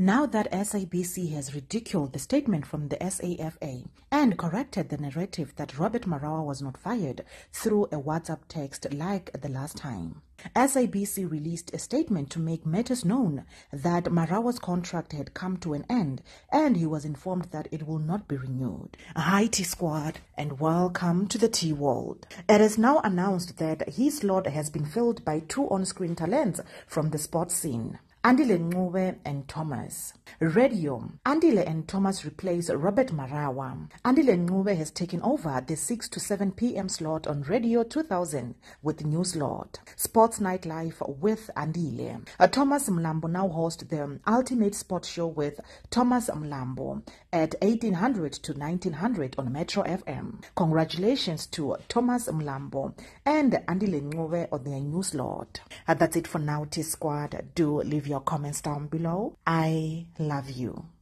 Now that SABC has ridiculed the statement from the SAFA and corrected the narrative that Robert Marawa was not fired through a WhatsApp text like the last time. SABC released a statement to make matters known that Marawa's contract had come to an end and he was informed that it will not be renewed. Hi T Squad and welcome to the T World. It is now announced that his slot has been filled by two on-screen talents from the sports scene. Andile Ngube and Thomas. Radio. Andile and Thomas replace Robert Marawa. Andile Ngube has taken over the 6 to 7 p.m. slot on Radio 2000 with Lord Sports Nightlife with Andile. Uh, Thomas Mlambo now hosts the Ultimate Sports Show with Thomas Mlambo at 1800 to 1900 on Metro FM. Congratulations to Thomas Mlambo and Andile Ngube on their News Lord. Uh, that's it for now, T Squad. Do leave your comments down below. I love you.